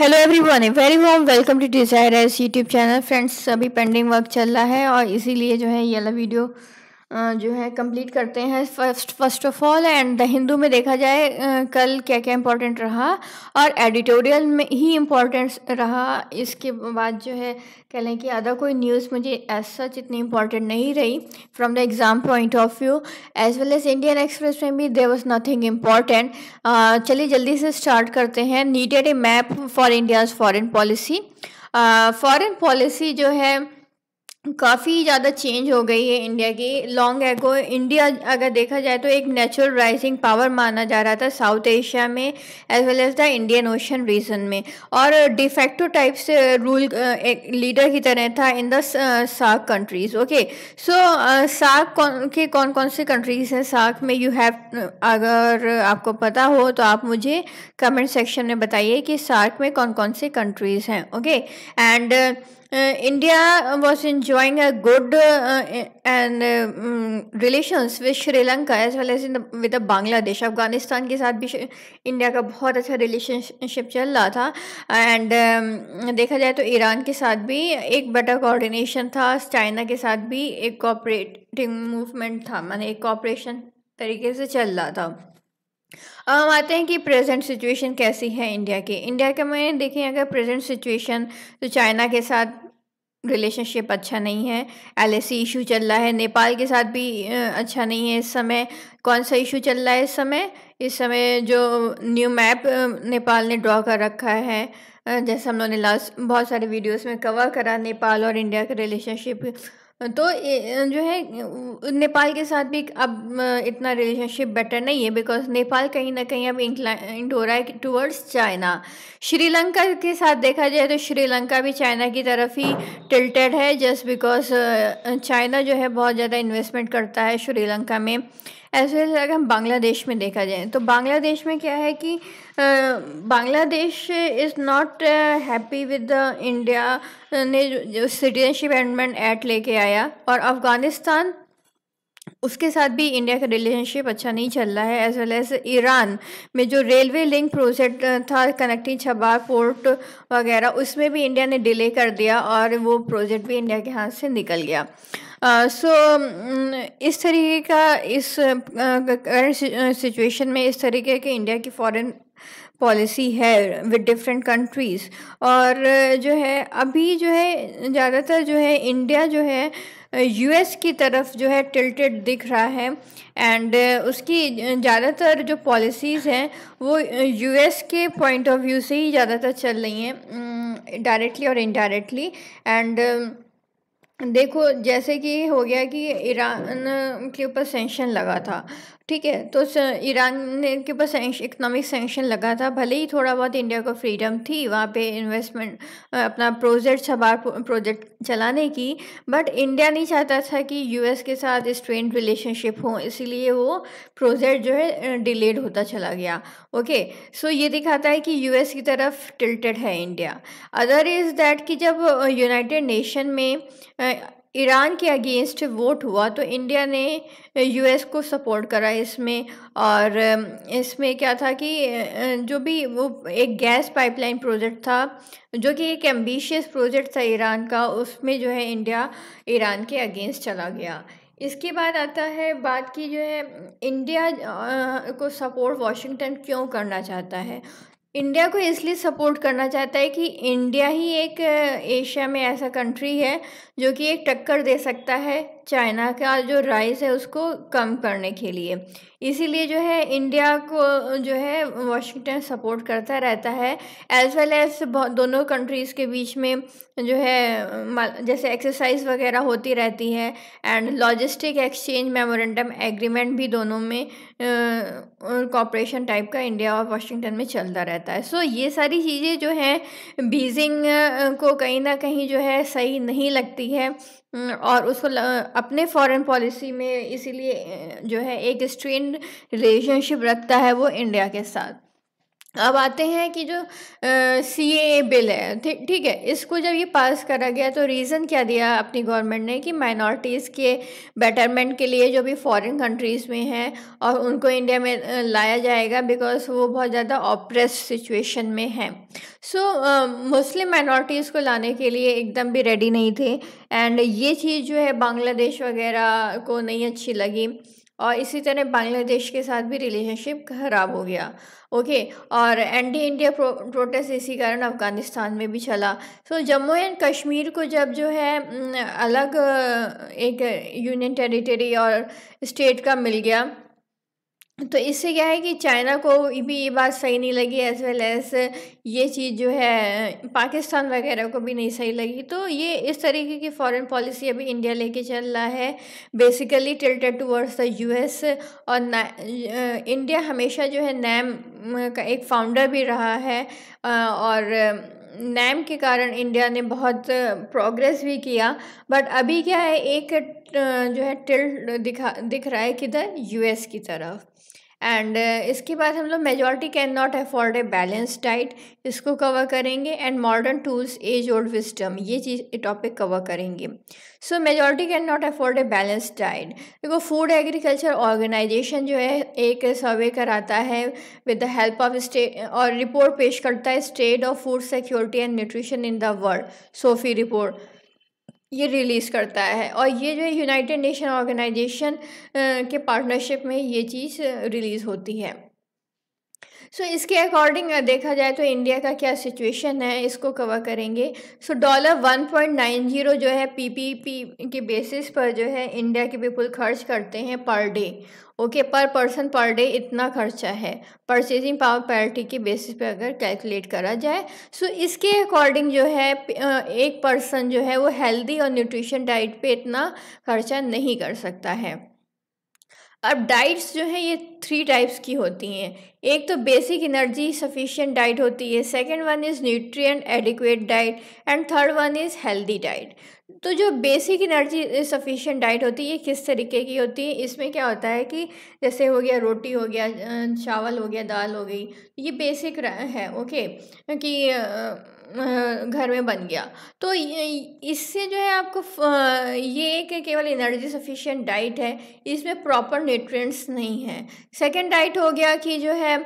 Hello everyone very warm welcome to Desire YouTube channel friends अभी pending work चल रहा है और इसीलिए जो है ये वाला वीडियो जो है कंप्लीट करते हैं first first of all and the Hindu में देखा जाए कल क्या क्या इम्पोर्टेंट रहा और एडिटोरियल में ही इम्पोर्टेंट रहा इसके बाद जो है कह लें कि अदर कोई न्यूज़ मुझे एज सच इतनी इम्पोर्टेंट नहीं रही from the exam point of view as well as Indian Express में भी देर वॉज नथिंग इम्पॉर्टेंट चलिए जल्दी से स्टार्ट करते हैं needed a map for India's foreign policy foreign policy जो है काफ़ी ज़्यादा चेंज हो गई है इंडिया की लॉन्ग एगो इंडिया अगर देखा जाए तो एक नेचुरल राइजिंग पावर माना जा रहा था साउथ एशिया में as well as the Indian Ocean region में और डिफेक्टो से रूल एक लीडर की तरह था in the SAARC countries okay so SAARC कौन के कौन कौन से कंट्रीज़ हैं सार्क में यू हैव uh, अगर आपको पता हो तो आप मुझे कमेंट सेक्शन में बताइए कि सार्क में कौन कौन से कंट्रीज़ हैं okay and Uh, India was enjoying a good uh, and uh, um, relations with Sri Lanka as well as in the, with the Bangladesh. Afghanistan के साथ भी इंडिया का बहुत अच्छा रिलेशनशिप चल रहा था एंड um, देखा जाए तो ईरान के साथ भी एक बेटर कोऑर्डिनेशन था चाइना के साथ भी एक कॉपरेटिंग मूवमेंट था माने एक कॉपरेशन तरीके से चल रहा था अब हम आते हैं कि प्रेजेंट सिचुएशन कैसी है इंडिया की इंडिया के में देखें अगर प्रेजेंट सिचुएशन तो चाइना के साथ रिलेशनशिप अच्छा नहीं है एल इशू चल रहा है नेपाल के साथ भी अच्छा नहीं है इस समय कौन सा इशू चल रहा है इस समय इस समय जो न्यू मैप नेपाल ने ड्रॉ कर रखा है जैसे हम लोगों ने लास्ट बहुत सारे वीडियोस में कवर करा नेपाल और इंडिया के रिलेशनशिप तो जो है नेपाल के साथ भी अब इतना रिलेशनशिप बेटर नहीं है बिकॉज नेपाल कहीं ना कहीं अब इंक्लाइंड हो रहा है टूवर्ड्स चाइना श्रीलंका के साथ देखा जाए तो श्रीलंका भी चाइना की तरफ ही टिल्टेड है जस्ट बिकॉज चाइना जो है बहुत ज़्यादा इन्वेस्टमेंट करता है श्रीलंका में एज वेल अगर हम बांग्लादेश में देखा जाए तो बांग्लादेश में क्या है कि Bangladesh is not happy with the India ने जो सिटीजनशिप एमेंडमेंट एक्ट लेके आया और अफ़गानिस्तान उसके साथ भी इंडिया का रिलेशनशिप अच्छा नहीं चल रहा है एज वेल एज ईरान में जो रेलवे लिंक प्रोजेक्ट था कनेक्टिंग छबार पोर्ट वगैरह उसमें भी इंडिया ने डिले कर दिया और वो प्रोजेक्ट भी इंडिया के हाथ से निकल गया सो इस तरीके का इस करंट सिचुएशन में इस तरीके के इंडिया की फॉरेन पॉलिसी है विद डिफरेंट कंट्रीज़ और जो है अभी जो है ज़्यादातर जो है इंडिया जो है यूएस की तरफ जो है टिल्टेड दिख रहा है एंड उसकी ज़्यादातर जो पॉलिसीज़ हैं वो यूएस के पॉइंट ऑफ व्यू से ही ज़्यादातर चल रही हैं डायरेक्टली और इनडायरेक्टली एंड देखो जैसे कि हो गया कि ईरान के ऊपर सेंशन लगा था ठीक है तो ईरान के पास इकनॉमिक सेंक्शन लगा था भले ही थोड़ा बहुत इंडिया को फ्रीडम थी वहाँ पे इन्वेस्टमेंट अपना प्रोजेक्ट सब प्रोजेक्ट चलाने की बट इंडिया नहीं चाहता था कि यूएस के साथ स्ट्रेन रिलेशनशिप हो इसीलिए वो प्रोजेक्ट जो है डिलेड होता चला गया ओके सो ये दिखाता है कि यू की तरफ टिल्टेड है इंडिया अदर इज़ दैट कि जब यूनाइटेड नेशन में ईरान के अगेंस्ट वोट हुआ तो इंडिया ने यूएस को सपोर्ट करा इसमें और इसमें क्या था कि जो भी वो एक गैस पाइपलाइन प्रोजेक्ट था जो कि एक एम्बिशियस प्रोजेक्ट था ईरान का उसमें जो है इंडिया ईरान के अगेंस्ट चला गया इसके बाद आता है बात की जो है इंडिया को सपोर्ट वाशिंगटन क्यों करना चाहता है इंडिया को इसलिए सपोर्ट करना चाहता है कि इंडिया ही एक एशिया में ऐसा कंट्री है जो कि एक टक्कर दे सकता है चाइना का जो राइस है उसको कम करने के लिए इसीलिए जो है इंडिया को जो है वाशिंगटन सपोर्ट करता रहता है एज वेल एज दोनों कंट्रीज़ के बीच में जो है जैसे एक्सरसाइज वगैरह होती रहती है and logistic exchange memorandum agreement भी दोनों में कॉपरेशन टाइप का इंडिया और वाशिंगटन में चलता रहता है सो so, ये सारी चीज़ें जो हैं बीजिंग को कहीं ना कहीं जो है सही नहीं लगती है हम्म, और उसको अपने फॉरेन पॉलिसी में इसीलिए जो है एक स्ट्रेन रिलेशनशिप रखता है वो इंडिया के साथ अब आते हैं कि जो सी ए बिल है ठीक है इसको जब ये पास करा गया तो रीज़न क्या दिया अपनी गवर्नमेंट ने कि माइनॉरिटीज़ के बेटरमेंट के लिए जो भी फॉरेन कंट्रीज़ में हैं और उनको इंडिया में लाया जाएगा बिकॉज वो बहुत ज़्यादा ऑप्रेस सिचुएशन में हैं सो मुस्लिम माइनॉरिटीज़ को लाने के लिए एकदम भी रेडी नहीं थे एंड ये चीज़ जो है बांग्लादेश वगैरह को नहीं अच्छी लगी और इसी तरह बांग्लादेश के साथ भी रिलेशनशिप खराब हो गया ओके और एंटी इंडिया प्रो, प्रोटेस्ट इसी कारण अफ़गानिस्तान में भी चला so so, Jammu and Kashmir को जब जो है अलग एक यूनियन टेरिटरी और स्टेट का मिल गया तो इससे क्या है कि चाइना को भी ये बात सही नहीं लगी एज वेल एज ये चीज़ जो है पाकिस्तान वगैरह को भी नहीं सही लगी तो ये इस तरीके की फॉरेन पॉलिसी अभी इंडिया लेके चल रहा है basically tilted towards the US और इंडिया हमेशा जो है नैम का एक फाउंडर भी रहा है और नैम के कारण इंडिया ने बहुत प्रोग्रेस भी किया बट अभी क्या है एक जो है टिल्ट दिखा दिख रहा है किधर यूएस की तरफ एंड uh, इसके बाद हम लोग majority can not afford a balance diet इसको कवर करेंगे and modern tools as old wisdom ये चीज़ टॉपिक कवर करेंगे so majority can not afford a balance diet देखो फूड एग्रीकल्चर ऑर्गेनाइजेशन जो है एक सर्वे कराता है with the help of state और रिपोर्ट पेश करता है state of food security and nutrition in the world SOFI report ये रिलीज़ करता है और ये जो है यूनाइटेड नेशन ऑर्गेनाइजेशन के पार्टनरशिप में ये चीज़ रिलीज़ होती है सो so, इसके अकॉर्डिंग देखा जाए तो इंडिया का क्या सिचुएशन है इसको कवर करेंगे so dollar one point nine zero जो है पीपीपी के बेसिस पर जो है इंडिया के पीपल खर्च करते हैं per day okay per person per day इतना खर्चा है परचेजिंग पावर पैरिटी के बेसिस पे अगर कैलकुलेट करा जाए सो so, इसके अकॉर्डिंग जो है एक पर्सन जो है वो हेल्दी और न्यूट्रिशन डाइट पर इतना खर्चा नहीं कर सकता है अब डाइट्स जो हैं ये थ्री टाइप्स की होती हैं एक तो बेसिक एनर्जी सफिशिएंट डाइट होती है second one is nutrient adequate diet and third one is healthy diet तो जो बेसिक एनर्जी सफिशिएंट डाइट होती है ये किस तरीके की होती है इसमें क्या होता है कि जैसे हो गया रोटी हो गया चावल हो गया दाल हो गई ये बेसिक है ओके कि घर में बन गया तो इससे जो है आपको ये एक केवल एनर्जी सफिशिएंट डाइट है इसमें प्रॉपर न्यूट्रिएंट्स नहीं है सेकंड डाइट हो गया कि जो है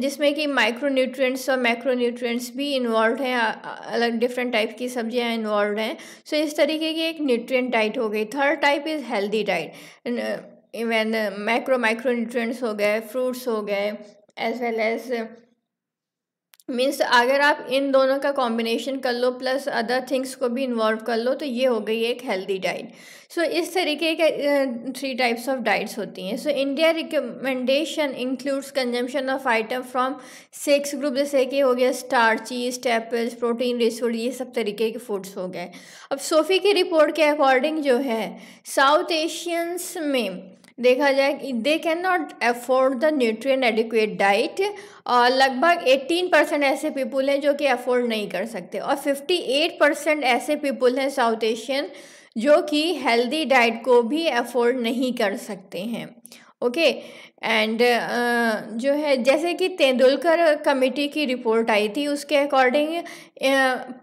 जिसमें कि माइक्रो न्यूट्रिएंट्स और मैक्रो न्यूट्रिएंट्स भी इन्वॉल्व हैं अलग डिफरेंट टाइप की सब्जियां इन्वॉल्व हैं सो इस तरीके की एक न्यूट्रिएंट डाइट हो गई third type is healthy diet even macro micro nutrients हो गए फ्रूट्स हो गए एज वेल एज़ मीन्स अगर आप इन दोनों का कॉम्बिनेशन कर लो प्लस अदर थिंग्स को भी इन्वॉल्व कर लो तो ये हो गई एक हेल्दी डाइट सो इस तरीके के थ्री टाइप्स ऑफ डाइट्स होती हैं so India recommendation includes consumption of item from six group जैसे कि हो गया स्टार्ची स्टेपल्स प्रोटीन रिसोड ये सब तरीके के फूड्स हो गए अब सोफ़ी की रिपोर्ट के अकॉर्डिंग जो है साउथ एशियंस में देखा जाए कि they can not afford the nutrient adequate diet और लगभग 18 परसेंट ऐसे पीपुल हैं जो कि अफोर्ड नहीं कर सकते और 58 परसेंट ऐसे पीपुल हैं साउथ एशियन जो कि हेल्दी डाइट को भी अफोर्ड नहीं कर सकते हैं ओके एंड uh, जो है जैसे कि तेंदुलकर कमेटी की रिपोर्ट आई थी उसके अकॉर्डिंग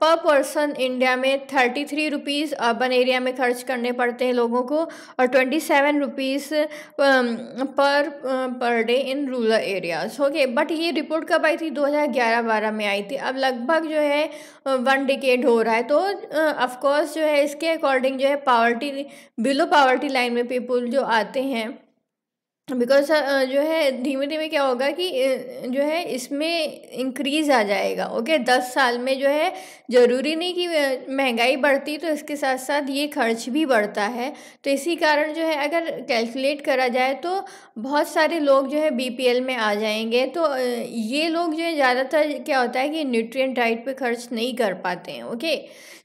पर पर्सन इंडिया में thirty three rupees urban area में खर्च करने पड़ते हैं लोगों को और twenty seven rupees per per day in rural areas okay but ये रिपोर्ट कब आई थी दो हज़ार ग्यारह बारह में आई थी अब लगभग जो है वन uh, डिकेड हो रहा है तो ऑफकोर्स uh, जो है इसके अकॉर्डिंग जो है पावर्टी बिलो पावर्टी लाइन में पीपुल जो आते हैं बिकॉज uh, जो है धीमे धीमे क्या होगा कि जो है इसमें इंक्रीज आ जाएगा ओके okay? दस साल में जो है ज़रूरी नहीं कि महंगाई बढ़ती तो इसके साथ साथ ये खर्च भी बढ़ता है तो इसी कारण जो है अगर कैलकुलेट करा जाए तो बहुत सारे लोग जो है बीपीएल में आ जाएंगे तो ये लोग जो है ज़्यादातर क्या होता है कि न्यूट्रिय डाइट पर खर्च नहीं कर पाते हैं okay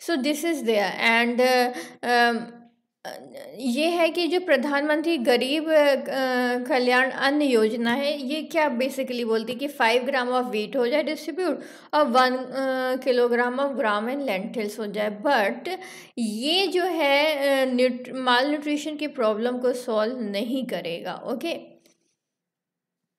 so this is there and ये है कि जो प्रधानमंत्री गरीब कल्याण अन्न योजना है ये क्या बेसिकली बोलती है कि फाइव ग्राम ऑफ वीट हो जाए डिस्ट्रीब्यूट और one kilogram of gram and lentils हो जाए बट ये जो है न्यूट माल न्यूट्रिशन की प्रॉब्लम को सॉल्व नहीं करेगा okay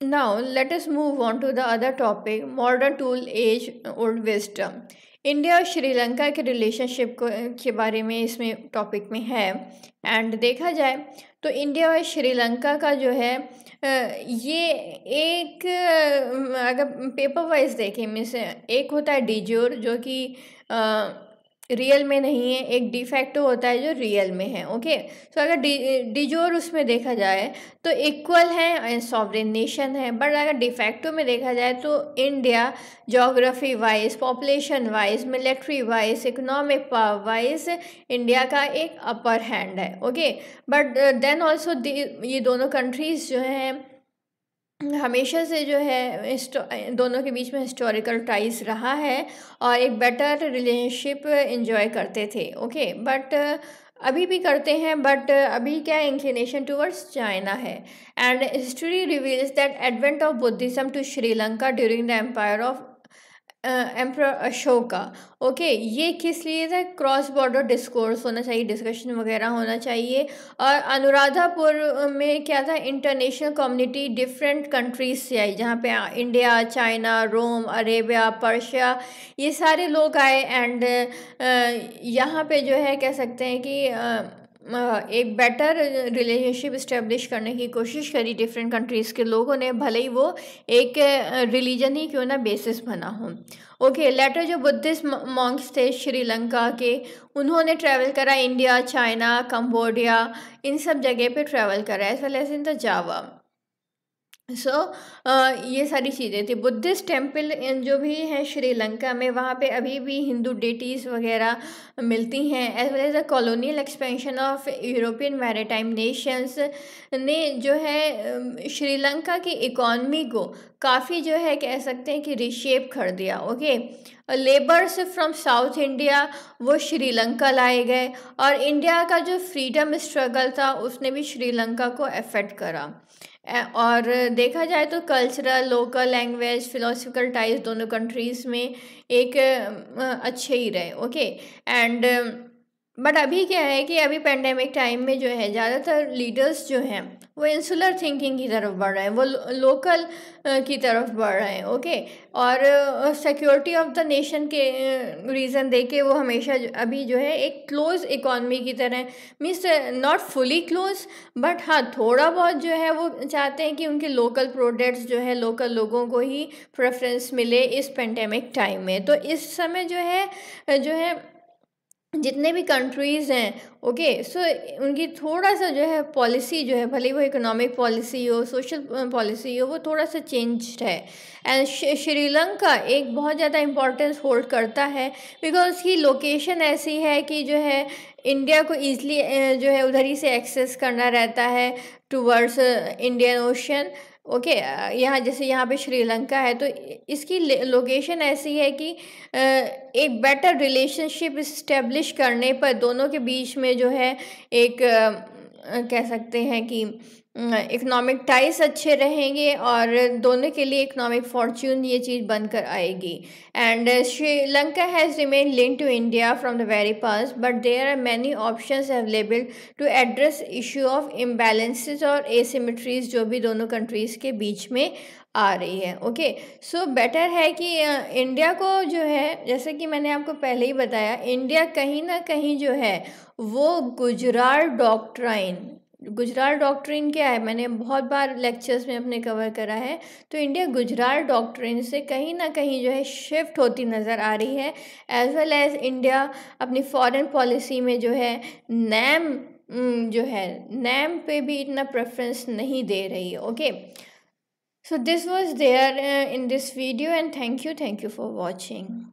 now let us move on to the other topic modern tool as old wisdom India और श्रीलंका के रिलेशनशिप को के बारे में इसमें टॉपिक में है एंड देखा जाए तो इंडिया और श्रीलंका का जो है ये एक अगर पेपर वाइज देखें मीन्स एक होता है डिजोर जो कि रियल में नहीं है एक डिफेक्टो होता है जो रियल में है ओके सो so, अगर डिजोर उसमें देखा जाए तो इक्वल है सॉवरेन नेशन है बट अगर डिफेक्टो में देखा जाए तो India geography wise population wise military wise economic power wise India का एक अपर हैंड है ओके बट देन ऑल्सो ये दोनों कंट्रीज़ जो हैं हमेशा से जो है दोनों के बीच में हिस्टोरिकल टाइज रहा है और एक बेटर रिलेशनशिप इन्जॉय करते थे ओके बट अभी भी करते हैं बट अभी क्या इंक्लिनेशन टूवर्ड्स चाइना है and history reveals that advent of Buddhism to Sri Lanka during the empire of emperor Ashoka okay ये किस लिए था क्रॉस बॉर्डर डिस्कोर्स होना चाहिए डिस्कशन वगैरह होना चाहिए और अनुराधापुर में क्या था इंटरनेशनल कम्युनिटी डिफरेंट कंट्रीज से आई जहाँ पे India China Rome Arabia Persia ये सारे लोग आए एंड यहाँ पे जो है कह सकते हैं कि एक बेटर रिलेशनशिप इस्टेब्लिश करने की कोशिश करी डिफरेंट कंट्रीज़ के लोगों ने भले ही वो एक रिलीजन ही क्यों ना बेसिस बना हो ओके लेटर जो बुद्धिस्ट मॉन्क्स थे श्रीलंका के उन्होंने ट्रैवल करा इंडिया चाइना कंबोडिया इन सब जगह पे ट्रैवल करा as well as in the Java so so, ये सारी चीज़ें थी बुद्धिस्ट टेम्पल जो भी हैं श्रीलंका में वहाँ पे अभी भी हिंदू डेटीज़ वगैरह मिलती हैं as well as a colonial expansion of European maritime nations ने जो है श्रीलंका की इकॉनमी को काफ़ी जो है कह सकते हैं कि रिशेप कर दिया okay labours from south India वो श्रीलंका लाए गए और इंडिया का जो फ्रीडम स्ट्रगल था उसने भी श्रीलंका को अफेक्ट करा और देखा जाए तो cultural local language philosophical ties दोनों कंट्रीज़ में एक अच्छे ही रहे ओके एंड बट अभी क्या है कि अभी पेंडेमिक टाइम में जो है ज़्यादातर लीडर्स जो हैं वो इंसुलर थिंकिंग की तरफ बढ़ रहे हैं वो लोकल की तरफ बढ़ रहे हैं ओके और सिक्योरिटी ऑफ द नेशन के रीज़न दे के वो हमेशा अभी जो है एक क्लोज इकॉनमी की तरह means not fully close but हाँ थोड़ा बहुत जो है वो चाहते हैं कि उनके लोकल प्रोडक्ट्स जो है लोकल लोगों को ही प्रेफरेंस मिले इस पेंडेमिक टाइम में तो इस समय जो है जो है जितने भी कंट्रीज़ हैं ओके सो उनकी थोड़ा सा जो है पॉलिसी जो है भले वो इकोनॉमिक पॉलिसी हो सोशल पॉलिसी हो वो थोड़ा सा चेंज है एंड श्रीलंका एक बहुत ज़्यादा इम्पोर्टेंस होल्ड करता है बिकॉज उसकी लोकेशन ऐसी है कि जो है इंडिया को ईजली जो है उधर ही से एक्सेस करना रहता है towards Indian Ocean okay okay, यहाँ जैसे यहाँ पे श्रीलंका है तो इसकी लोकेशन ऐसी है कि एक बेटर रिलेशनशिप इस्टेब्लिश करने पर दोनों के बीच में जो है एक कह सकते हैं कि इकोनॉमिक हम्म, टाइस अच्छे रहेंगे और दोनों के लिए इकोनॉमिक फॉर्च्यून ये चीज़ बनकर आएगी and Sri Lanka has remain link to India from the very past but there are many options available to address issue of imbalances और एसिमेट्रीज जो भी दोनों कंट्रीज़ के बीच में आ रही है ओके सो बेटर है कि इंडिया uh, को जो है जैसे कि मैंने आपको पहले ही बताया इंडिया कहीं ना कहीं जो है वो गुजरात डॉक्ट्राइन गुजराल डॉक्ट्रिन क्या है मैंने बहुत बार लेक्चर्स में अपने कवर करा है तो इंडिया गुजराल डॉक्ट्रिन से कहीं ना कहीं जो है शिफ्ट होती नज़र आ रही है एज़ वेल एज़ इंडिया अपनी फॉरेन पॉलिसी में जो है नैम जो है नैम पे भी इतना प्रेफरेंस नहीं दे रही है okay so this was there in this video and thank you thank you for watching